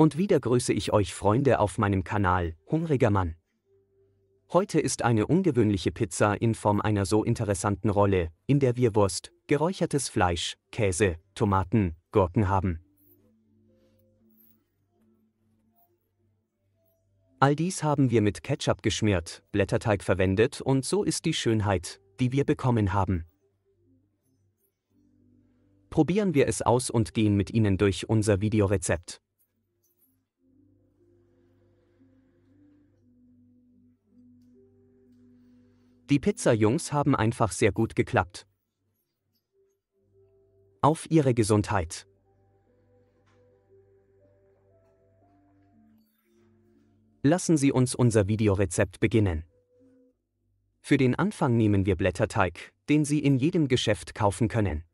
Und wieder grüße ich euch Freunde auf meinem Kanal, Hungriger Mann. Heute ist eine ungewöhnliche Pizza in Form einer so interessanten Rolle, in der wir Wurst, geräuchertes Fleisch, Käse, Tomaten, Gurken haben. All dies haben wir mit Ketchup geschmiert, Blätterteig verwendet und so ist die Schönheit, die wir bekommen haben. Probieren wir es aus und gehen mit Ihnen durch unser Videorezept. Die Pizza-Jungs haben einfach sehr gut geklappt. Auf ihre Gesundheit. Lassen Sie uns unser Videorezept beginnen. Für den Anfang nehmen wir Blätterteig, den Sie in jedem Geschäft kaufen können.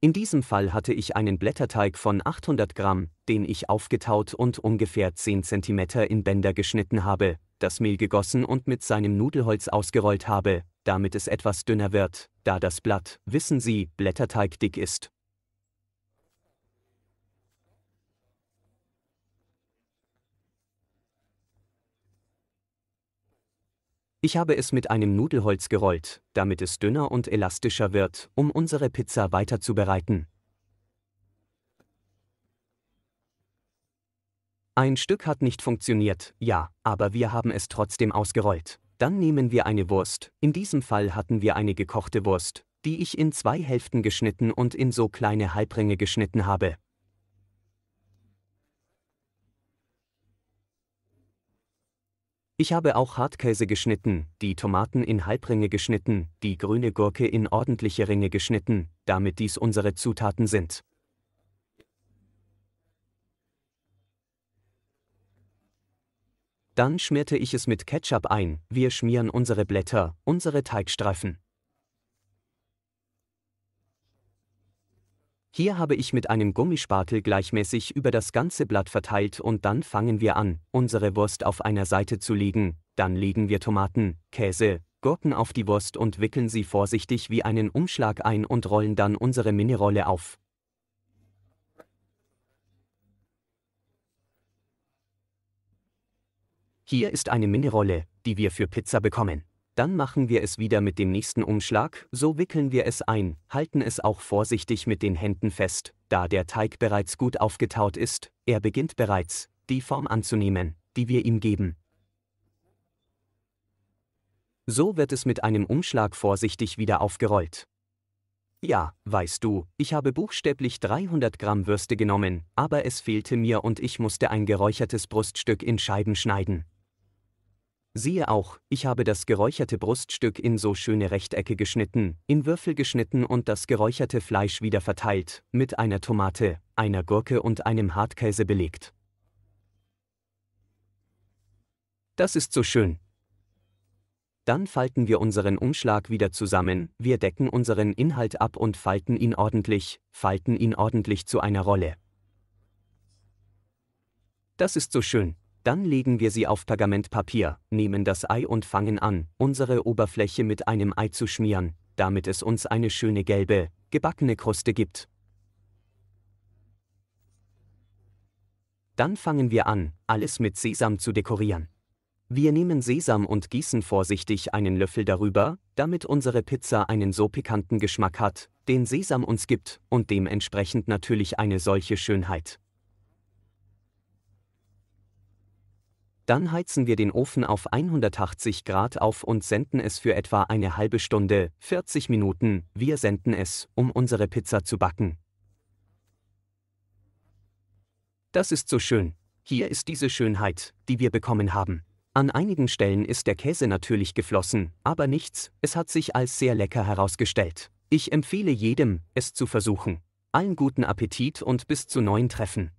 In diesem Fall hatte ich einen Blätterteig von 800 Gramm, den ich aufgetaut und ungefähr 10 cm in Bänder geschnitten habe, das Mehl gegossen und mit seinem Nudelholz ausgerollt habe, damit es etwas dünner wird, da das Blatt, wissen Sie, Blätterteig dick ist. Ich habe es mit einem Nudelholz gerollt, damit es dünner und elastischer wird, um unsere Pizza weiterzubereiten. Ein Stück hat nicht funktioniert, ja, aber wir haben es trotzdem ausgerollt. Dann nehmen wir eine Wurst, in diesem Fall hatten wir eine gekochte Wurst, die ich in zwei Hälften geschnitten und in so kleine Halbringe geschnitten habe. Ich habe auch Hartkäse geschnitten, die Tomaten in Halbringe geschnitten, die grüne Gurke in ordentliche Ringe geschnitten, damit dies unsere Zutaten sind. Dann schmierte ich es mit Ketchup ein, wir schmieren unsere Blätter, unsere Teigstreifen. Hier habe ich mit einem Gummispatel gleichmäßig über das ganze Blatt verteilt und dann fangen wir an, unsere Wurst auf einer Seite zu legen, dann legen wir Tomaten, Käse, Gurken auf die Wurst und wickeln sie vorsichtig wie einen Umschlag ein und rollen dann unsere Minirolle auf. Hier ist eine mini die wir für Pizza bekommen. Dann machen wir es wieder mit dem nächsten Umschlag, so wickeln wir es ein, halten es auch vorsichtig mit den Händen fest, da der Teig bereits gut aufgetaut ist, er beginnt bereits, die Form anzunehmen, die wir ihm geben. So wird es mit einem Umschlag vorsichtig wieder aufgerollt. Ja, weißt du, ich habe buchstäblich 300 Gramm Würste genommen, aber es fehlte mir und ich musste ein geräuchertes Bruststück in Scheiben schneiden. Siehe auch, ich habe das geräucherte Bruststück in so schöne Rechtecke geschnitten, in Würfel geschnitten und das geräucherte Fleisch wieder verteilt, mit einer Tomate, einer Gurke und einem Hartkäse belegt. Das ist so schön. Dann falten wir unseren Umschlag wieder zusammen, wir decken unseren Inhalt ab und falten ihn ordentlich, falten ihn ordentlich zu einer Rolle. Das ist so schön. Dann legen wir sie auf Pergamentpapier, nehmen das Ei und fangen an, unsere Oberfläche mit einem Ei zu schmieren, damit es uns eine schöne gelbe, gebackene Kruste gibt. Dann fangen wir an, alles mit Sesam zu dekorieren. Wir nehmen Sesam und gießen vorsichtig einen Löffel darüber, damit unsere Pizza einen so pikanten Geschmack hat, den Sesam uns gibt, und dementsprechend natürlich eine solche Schönheit. Dann heizen wir den Ofen auf 180 Grad auf und senden es für etwa eine halbe Stunde, 40 Minuten. Wir senden es, um unsere Pizza zu backen. Das ist so schön. Hier ist diese Schönheit, die wir bekommen haben. An einigen Stellen ist der Käse natürlich geflossen, aber nichts, es hat sich als sehr lecker herausgestellt. Ich empfehle jedem, es zu versuchen. Allen guten Appetit und bis zu neuen Treffen.